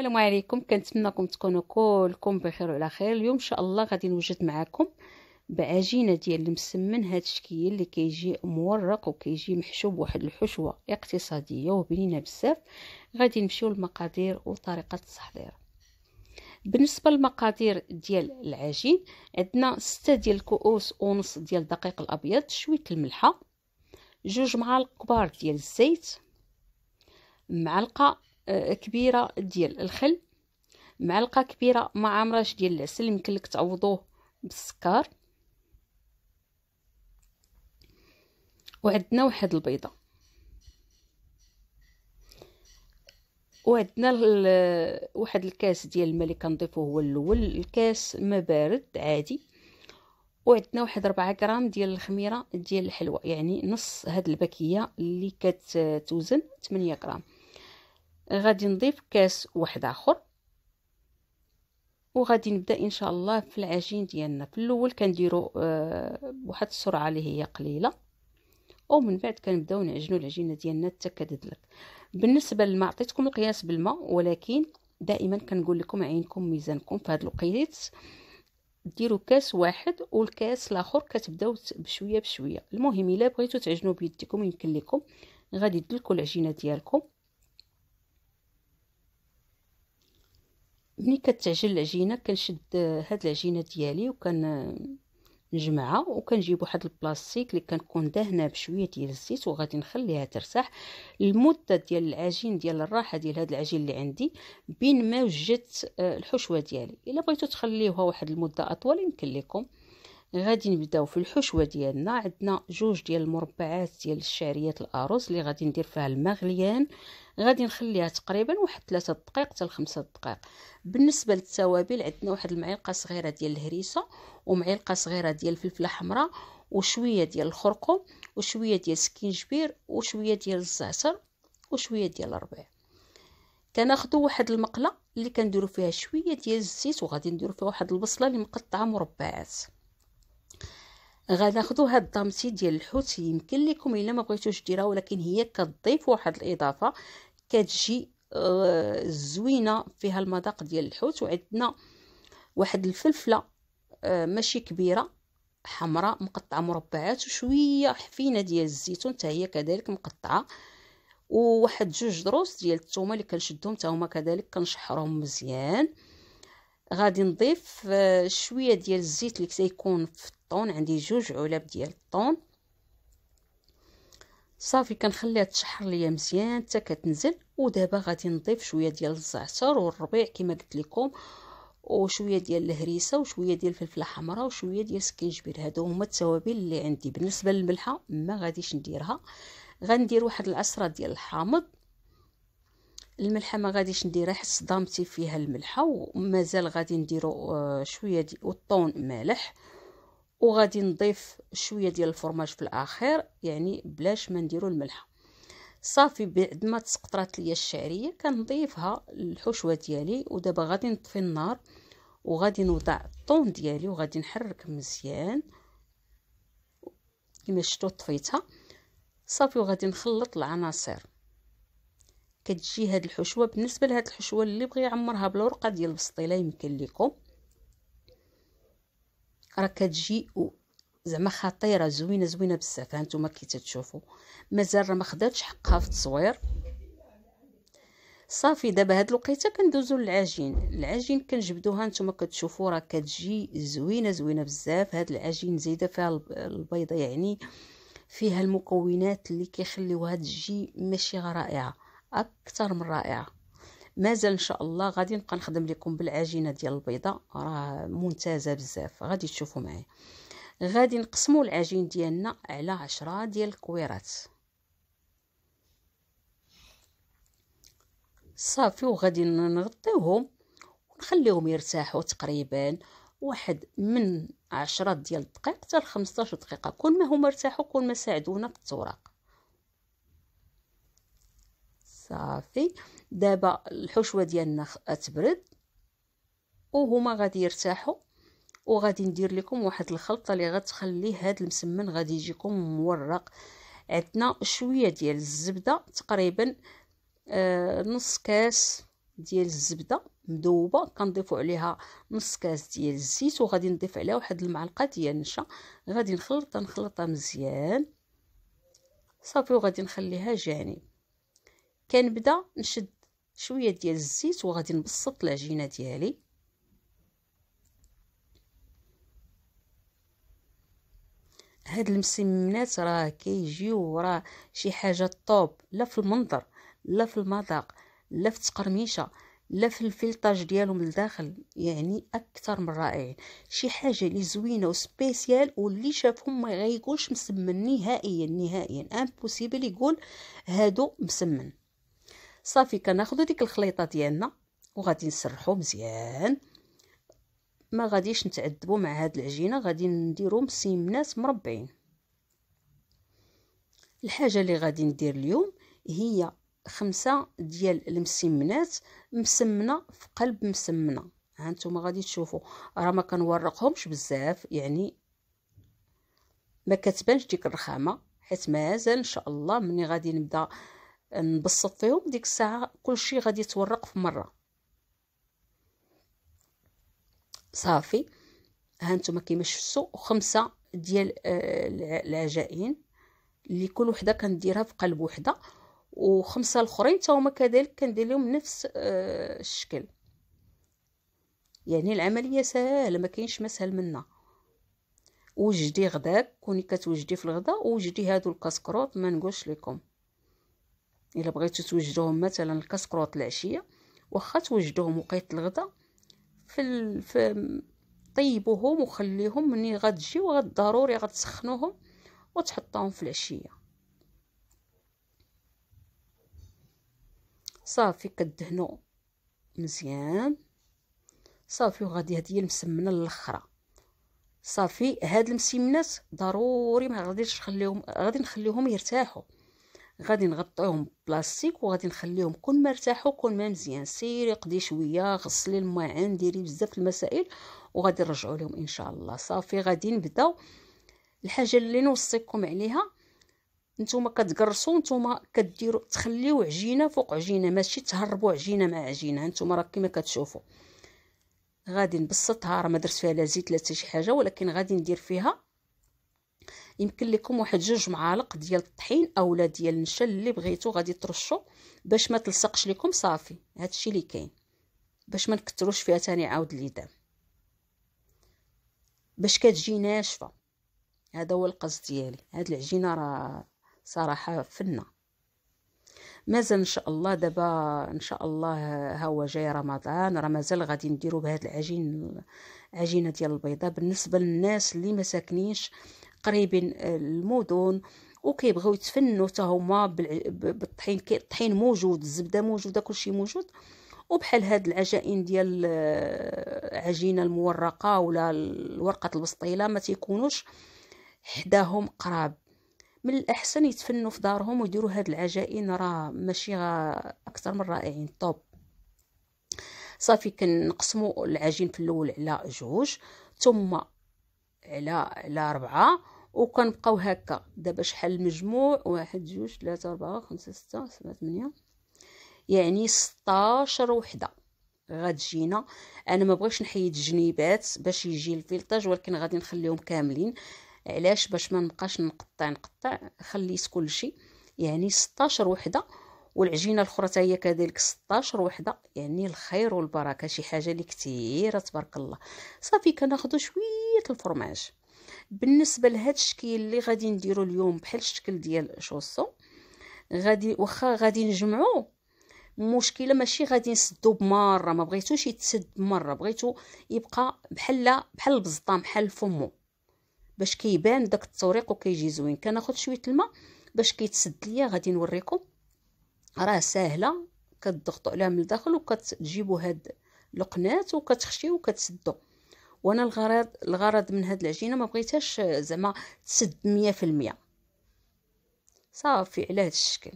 السلام عليكم كنتمنىكم تكونوا كلكم بخير وعلى خير اليوم ان شاء الله غادي نوجد معكم بعجينه ديال المسمن هذا الشكل اللي كيجي مورق وكيجي محشو بواحد الحشوه اقتصاديه وبنينه بزاف غادي نمشيو للمقادير وطريقه التحضير بالنسبه للمقادير ديال العجين عندنا 6 ديال الكؤوس ونص ديال الدقيق الابيض شويه الملحه جوج معالق كبار ديال الزيت معلقه كبيره ديال الخل معلقه كبيره ما عمراش ديال العسل يمكن لك تعوضوه بالسكر وعندنا واحد البيضه وعندنا واحد الكاس ديال الماء اللي كنضيفوه هو الاول الكاس ما بارد عادي وعندنا واحد 4 غرام ديال الخميره ديال الحلوى يعني نص هاد البكيه اللي كتوزن 8 غرام غادي نضيف كاس واحد اخر وغادي نبدا ان شاء الله في العجين ديالنا في الاول كنديرو آه، بواحد السرعه اللي هي قليله ومن بعد كنبداو نعجنوا العجينه ديالنا حتى كتدلك بالنسبه للماء عطيتكم القياس بالماء ولكن دائما كنقول لكم عينكم ميزانكم في هذا القياس ديروا كاس واحد والكاس الاخر كتبداو بشويه بشويه المهم الا بغيتو تعجنوا بيديكم يمكن لكم غادي تدلكوا العجينه ديالكم ملي كتعجن العجينه كنشد آه، هاد العجينه ديالي وكن آه، نجمعها وكنجيب واحد البلاستيك اللي كنكون دهنه بشويه ديال الزيت وغادي نخليها ترتاح المده ديال العجين ديال الراحه ديال هاد العجين اللي عندي بين ما وجدت آه، الحشوه ديالي الا بغيتو تخليوها واحد المده اطول يمكن لكم غادي نبداو في الحشوه ديالنا عندنا جوج ديال المربعات ديال الشعريات الارز اللي غادي ندير فيها المغليان غليان غادي نخليها تقريبا واحد 3 دقائق حتى 5 دقائق بالنسبه للتوابل عندنا واحد المعلقه صغيره ديال الهريسه ومعلقه صغيره ديال الفلفله حمراء وشويه ديال الخرقوم وشويه ديال السكينجبير وشويه ديال الزعتر وشويه ديال الربيع كناخذوا واحد المقله اللي كنديروا فيها شويه ديال الزيت وغادي نديروا فيها واحد البصله اللي مقطعه مربعات غناخذوا هاد الضامتي ديال الحوت يمكن لكم الا ما بغيتوش ديرها ولكن هي كتضيف واحد الاضافه كتجي آه، زوينه فيها المذاق ديال الحوت وعندنا واحد الفلفله آه، ماشي كبيره حمراء مقطعه مربعات وشويه حفينه ديال الزيتون حتى هي كذلك مقطعه وواحد جوج دروس ديال الثومه اللي كنشدهم حتى هما كذلك كنشحرهم مزيان غادي نضيف آه، شويه ديال الزيت اللي كيكون في الطون عندي جوج علب ديال الطون صافي كنخليها تشحر ليا مزيان حتى كتنزل ودابا غادي نضيف شويه ديال الزعتر والربيع كما قلت لكم وشويه ديال الهريسه وشويه ديال الفلفله حمراء وشويه ديال السكينجبير هادو هما التوابل اللي عندي بالنسبه للملحه ما غاديش نديرها غندير واحد العصره ديال الحامض الملحه ما غاديش نديرها حيت صدامتي فيها الملحه ومازال غادي نديرو آه، شويه ديال الطون مالح وغادي نضيف شويه ديال الفرماج في الاخير يعني بلاش ما نديرو الملح صافي بعد ما تسقطرات ليا الشعريه كنضيفها للحشوه ديالي ودابا غادي نطفي النار وغادي نوضع الطون ديالي وغادي نحرك مزيان كما شفتوا طفيتها صافي وغادي نخلط العناصر كتجي هاد الحشوه بالنسبه لهاد الحشوه اللي بغى يعمرها بالورقه ديال البسطيله يمكن لكم راه كتجي زعما خطيره زوينه زوينه بزاف هانتوما كي تتشوفوا مازال راه ما خداتش حقها في التصوير صافي دابا هاد الوقيته كندوزو للعجين العجين كنجبدوها نتوما كتشوفوا راه كتجي زوينه زوينه بزاف هاد العجين زايده فيها البيضه يعني فيها المكونات اللي كيخليوها تجي ماشي رائعه اكثر من رائعه مازال ان شاء الله غادي نبقى نخدم لكم بالعجينه ديال البيضه راه ممتازه بزاف غادي تشوفوا معايا غادي نقسموا العجين ديالنا على عشرة ديال الكويرات صافي وغادي نغطيهم ونخليهم يرتاحوا تقريبا واحد من عشرة ديال الدقائق حتى 15 دقيقه كل ما هما ارتاحوا كل ما ساعدونا في التوراق صافي دابا الحشوه ديالنا تبرد وهما غادي يرتاحوا وغادي ندير لكم واحد الخلطه اللي غتخلي هاد المسمن غادي يجيكم مورق عندنا شويه ديال الزبده تقريبا آه، نص كاس ديال الزبده مذوبه كنضيفوا عليها نص كاس ديال الزيت وغادي نضيف عليها واحد المعلقه ديال النشا غادي نخلطها نخلطها مزيان صافي وغادي نخليها جانب كنبدا نشد شويه ديال الزيت وغادي نبسط العجينه ديالي هاد المسمنات راه كيجيو راه شي حاجه طوب لا في المنظر لا في المذاق لا في التقرميشه لا في الفلتاج ديالهم لداخل يعني اكثر من رائعين شي حاجه اللي زوينه وسبيسيال واللي شافهم ما غيقولش مسمن نهائيا نهائيا امبوسيبل يقول هادو مسمن صافي كناخذوا ديك الخليطه ديالنا وغادي نسرحو مزيان ما غاديش نتعذبوا مع هاد العجينه غادي نديرو مسيمنات مربعين الحاجه اللي غادي ندير اليوم هي خمسة ديال المسمنات مسمنه في قلب مسمنه ها نتوما غادي تشوفوا راه ما كنورقهمش بزاف يعني ما كتبانش ديك الرخامه حيت مازال ان شاء الله مني غادي نبدا نبسط فيهم ديك الساعه كلشي غادي يتورق في مره صافي هانتوما كيما شفتوا خمسه ديال آه، العجائن اللي كل وحده كنديرها في قلب وحده وخمسه الاخرين حتى هما كذلك كندير لهم نفس آه، الشكل يعني العمليه سهله ما كاينش سهل منها وجدي غداك كوني كتوجدي في الغدا وجدي هادو الكاسكروت ما نقولش لكم الا بغيتو توجدوهم مثلا الكسكروط العشيه واخا توجدوهم وقيت الغدا في, ال... في طيبوهم وخليهم منين غتجيو غضروري ضروري غتسخنوهم وتحطوهم في العشيه صافي كدهنو مزيان صافي وغادي هادي هي المسمنه الاخرى صافي هاد المسمنات ضروري ما غاديش نخليهم غادي نخليهم يرتاحوا غادي نغطيهم بلاستيك وغادي نخليهم كون مرتاحو كون ما مزيان سيري قدي شويه غسلي الماعن ديري بزاف المسائل وغادي نرجعوا لهم ان شاء الله صافي غادي نبداو الحاجه اللي نوصيكم عليها نتوما كتقرصوا نتوما كديروا تخليو عجينه فوق عجينه ماشي تهربوا عجينه مع عجينه نتوما راه كما كتشوفوا غادي نبسطها راه ما درت فيها لا زيت لا حتى شي حاجه ولكن غادي ندير فيها يمكن لكم واحد جوج معالق ديال الطحين اولا ديال النشا اللي بغيتو غادي ترشو باش ما تلصقش لكم صافي هادشي اللي كاين باش ما نكثروش فيها تاني عاود الليدام باش كتجي ناشفه هذا هو القصد ديالي هاد العجينه راه صراحه فنه مازال ان شاء الله دابا ان شاء الله ها هو جاي رمضان راه مازال غادي نديرو بهاد العجين عجينه ديال البيضه بالنسبه للناس اللي ما ساكنينش قريبين آه، المدن وكيبغيو يتفنوا حتى هما بالطحين الطحين موجود الزبده موجوده كلشي موجود وبحال هاد العجائن ديال العجينه آه، المورقه ولا ورقه البسطيله ما تيكونوش حداهم قراب من الاحسن يتفنوا في دارهم ويديروا هاد العجائن راه ماشي اكثر من رائعين طوب صافي كنقسموا العجين في الاول على جوج ثم على على ربعة وكنبقاو هكا دابا شحال المجموع واحد جوج ثلاثة ربعة خمسة ستة سبعة ثمانية يعني ستاشر وحدة غتجينا انا ما نحيد الجنيبات باش يجي الفلتاج ولكن غادي نخليهم كاملين علاش باش ما نبقاش نقطع نقطع خليت كلشي يعني ستاشر وحده والعجينه الاخرى حتى هي كذلك ستاشر وحده يعني الخير والبركه شي حاجه اللي كثيره تبارك الله صافي كناخدو شويه شويه الفرماج بالنسبه لهاد الشكل اللي غادي نديرو اليوم بحال الشكل ديال شوسو غادي واخا غادي نجمعو المشكله ماشي غادي نسدو بمره ما بغيتوش يتسد مره بغيتو يبقى بحال بحال البزطه بحال فمو باش كيبان داك الطريق وكيجي زوين كناخذ شويه الماء باش كيتسد ليا غادي نوريكم راه ساهله كتضغطوا عليها من الداخل وكتجيبوا هاد القناه وكتخشيو وكتسدو وانا الغرض الغرض من هاد العجينه ما بغيتهاش آه، زعما تسد مية صافي على هاد الشكل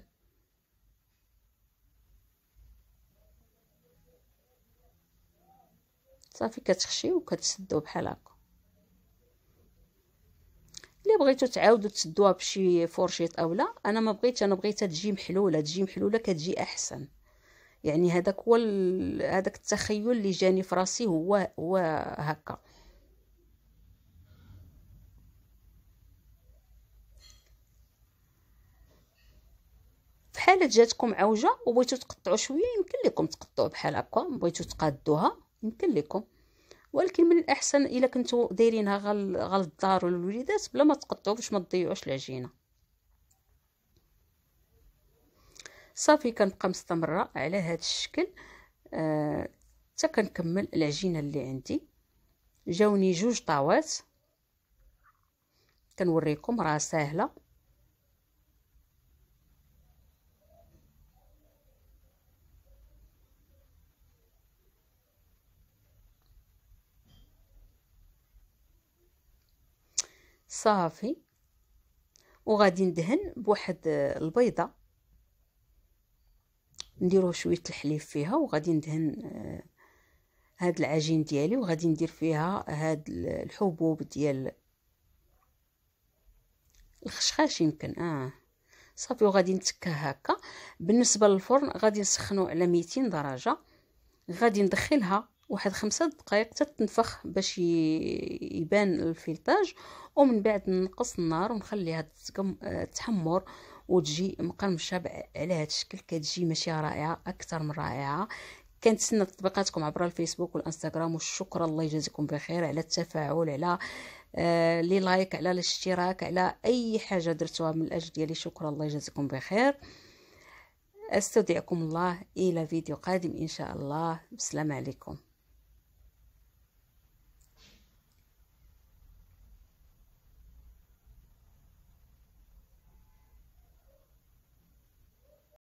صافي كتخشي وكتسدو بحال هكا الا بغيتو تعاودوا تسدوها بشي فورشيط اولا انا ما بغيت انا بغيتها تجي محلوله تجي محلوله كتجي احسن يعني هذاك هو هذاك التخيل اللي جاني في راسي هو هو هكا في حاله جاتكم عوجه وبغيتو تقطعوا شويه يمكن لكم تقطعوا بحال هكا بغيتو تقادوها يمكن لكم ولكن من الاحسن الا كنتو دايرينها غل غل الدار والوليدات بلا ما تقطعوا باش ما تضيعوش العجينه صافي كنبقى مستمره على هذا الشكل آه، حتى آه كنكمل العجينه اللي عندي جاوني جوج طاوات كنوريكم راه ساهله صافي وغادي ندهن بواحد البيضه نديرو شويه الحليب فيها وغادي ندهن آه، هاد العجين ديالي وغادي ندير فيها هاد الحبوب ديال الخشخاش يمكن اه صافي وغادي نتكا هكا بالنسبه للفرن غادي نسخنو على 200 درجه غادي ندخلها واحد خمسة دقائق تتنفخ باش يبان الفلتاج ومن بعد نقص النار ونخليها آه، تحمر وتجي مقرمشه على هذا الشكل كتجي ماشي رائعه اكثر من رائعه كنتسنى تطبيقاتكم عبر الفيسبوك والانستغرام وشكرا الله يجازيكم بخير على التفاعل على آه، لي لايك على الاشتراك على اي حاجه درتوها من الاجل ديالي شكرا الله يجازيكم بخير استودعكم الله الى فيديو قادم ان شاء الله بسلام عليكم